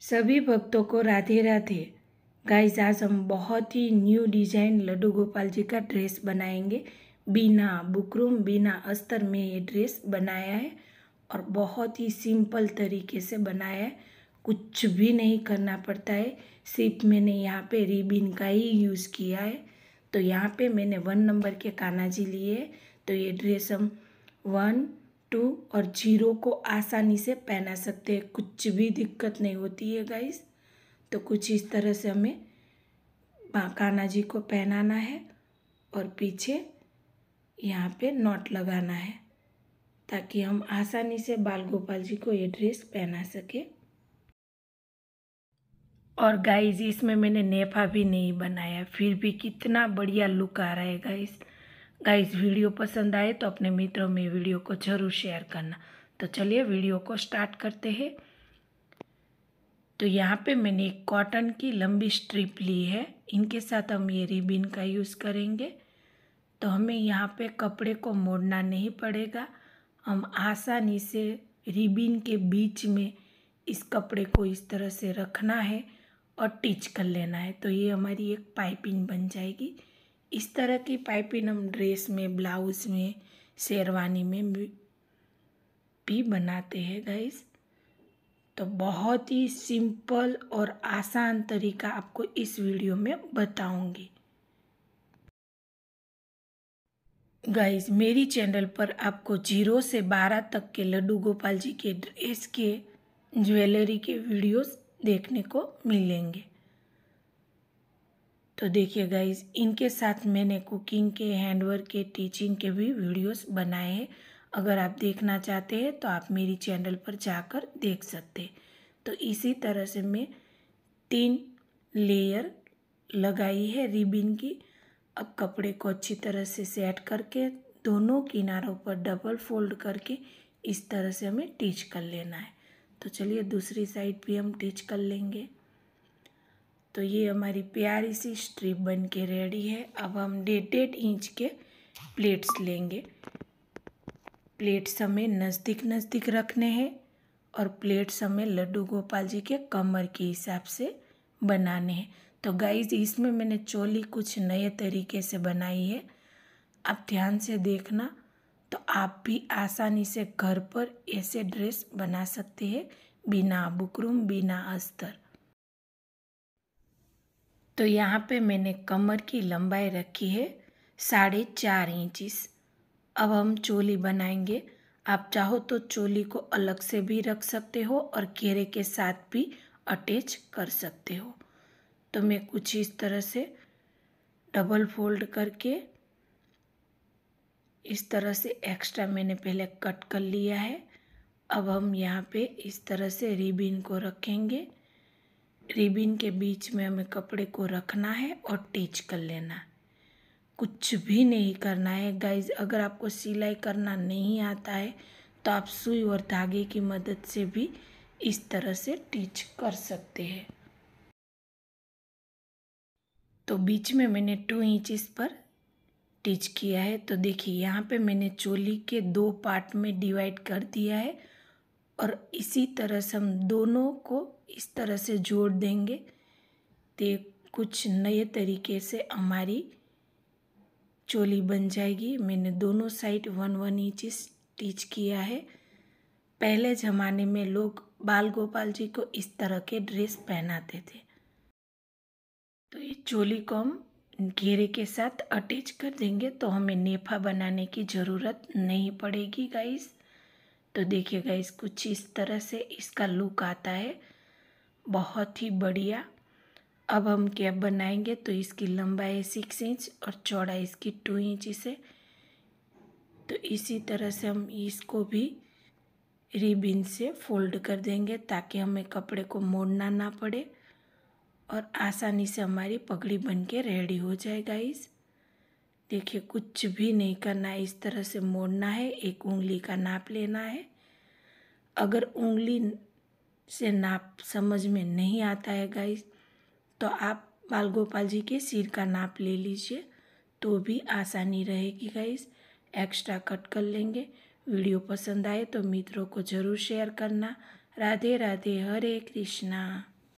सभी भक्तों को राधे राधे गाइस आज हम बहुत ही न्यू डिजाइन लड्डू गोपाल जी का ड्रेस बनाएंगे बिना बुकरूम बिना अस्तर में ये ड्रेस बनाया है और बहुत ही सिंपल तरीके से बनाया है कुछ भी नहीं करना पड़ता है सिर्फ मैंने यहाँ पे रिबिन का ही यूज़ किया है तो यहाँ पे मैंने वन नंबर के कानाजी लिए तो ये ड्रेस हम वन टू और जीरो को आसानी से पहना सकते हैं कुछ भी दिक्कत नहीं होती है गाइस तो कुछ इस तरह से हमें कान्हा जी को पहनाना है और पीछे यहाँ पे नॉट लगाना है ताकि हम आसानी से बाल गोपाल जी को ये ड्रेस पहना सके और गाइस इसमें मैंने नेफा भी नहीं बनाया फिर भी कितना बढ़िया लुक आ रहा है गाइस गाइस वीडियो पसंद आए तो अपने मित्रों में वीडियो को ज़रूर शेयर करना तो चलिए वीडियो को स्टार्ट करते हैं तो यहाँ पे मैंने एक कॉटन की लंबी स्ट्रिप ली है इनके साथ हम ये रिबिन का यूज़ करेंगे तो हमें यहाँ पे कपड़े को मोड़ना नहीं पड़ेगा हम आसानी से रिबिन के बीच में इस कपड़े को इस तरह से रखना है और टिच कर लेना है तो ये हमारी एक पाइपिंग बन जाएगी इस तरह की पाइपिंग हम ड्रेस में ब्लाउज में शेरवानी में भी बनाते हैं गाइस तो बहुत ही सिंपल और आसान तरीका आपको इस वीडियो में बताऊंगी गाइस मेरी चैनल पर आपको जीरो से बारह तक के लड्डू गोपाल जी के ड्रेस के ज्वेलरी के वीडियोस देखने को मिलेंगे तो देखिए गाइज इनके साथ मैंने कुकिंग के हैंडवर्क के टीचिंग के भी वीडियोस बनाए हैं अगर आप देखना चाहते हैं तो आप मेरी चैनल पर जाकर देख सकते हैं तो इसी तरह से मैं तीन लेयर लगाई है रिबिन की अब कपड़े को अच्छी तरह से सेट करके दोनों किनारों पर डबल फोल्ड करके इस तरह से हमें टीच कर लेना है तो चलिए दूसरी साइड भी हम टीच कर लेंगे तो ये हमारी प्यारी सी स्ट्रिप बन के रेडी है अब हम डेढ़ डेढ़ इंच के प्लेट्स लेंगे प्लेट्स हमें नज़दीक नज़दीक रखने हैं और प्लेट्स हमें लड्डू गोपाल जी के कमर के हिसाब से बनाने हैं तो गाइज इसमें मैंने चोली कुछ नए तरीके से बनाई है आप ध्यान से देखना तो आप भी आसानी से घर पर ऐसे ड्रेस बना सकते हैं बिना बुकरूम बिना अस्तर तो यहाँ पे मैंने कमर की लंबाई रखी है साढ़े चार इंचिस अब हम चोली बनाएंगे आप चाहो तो चोली को अलग से भी रख सकते हो और घेरे के साथ भी अटैच कर सकते हो तो मैं कुछ इस तरह से डबल फोल्ड करके इस तरह से एक्स्ट्रा मैंने पहले कट कर लिया है अब हम यहाँ पे इस तरह से रिबिन को रखेंगे रिबिन के बीच में हमें कपड़े को रखना है और टीच कर लेना है कुछ भी नहीं करना है गाइज अगर आपको सिलाई करना नहीं आता है तो आप सुई और धागे की मदद से भी इस तरह से टीच कर सकते हैं तो बीच में मैंने टू इंचिस पर टिच किया है तो देखिए यहाँ पे मैंने चोली के दो पार्ट में डिवाइड कर दिया है और इसी तरह से हम दोनों को इस तरह से जोड़ देंगे तो कुछ नए तरीके से हमारी चोली बन जाएगी मैंने दोनों side one one inch stitch किया है पहले ज़माने में लोग बाल गोपाल जी को इस तरह के ड्रेस पहनाते थे तो ये चोली को हम घेरे के साथ अटैच कर देंगे तो हमें नेफा बनाने की ज़रूरत नहीं पड़ेगी गाइस तो देखिएगा इस कुछ इस तरह से इसका लुक आता है बहुत ही बढ़िया अब हम कैप बनाएंगे तो इसकी लंबाई सिक्स इंच और चौड़ाई इसकी टू इंच से तो इसी तरह से हम इसको भी रिबिन से फोल्ड कर देंगे ताकि हमें कपड़े को मोड़ना ना पड़े और आसानी से हमारी पगड़ी बन के रेडी हो जाएगा इस देखिए कुछ भी नहीं करना है इस तरह से मोड़ना है एक उंगली का नाप लेना है अगर उंगली से नाप समझ में नहीं आता है गाइस तो आप बाल गोपाल जी के सिर का नाप ले लीजिए तो भी आसानी रहेगी गाइस एक्स्ट्रा कट कर लेंगे वीडियो पसंद आए तो मित्रों को ज़रूर शेयर करना राधे राधे हरे कृष्णा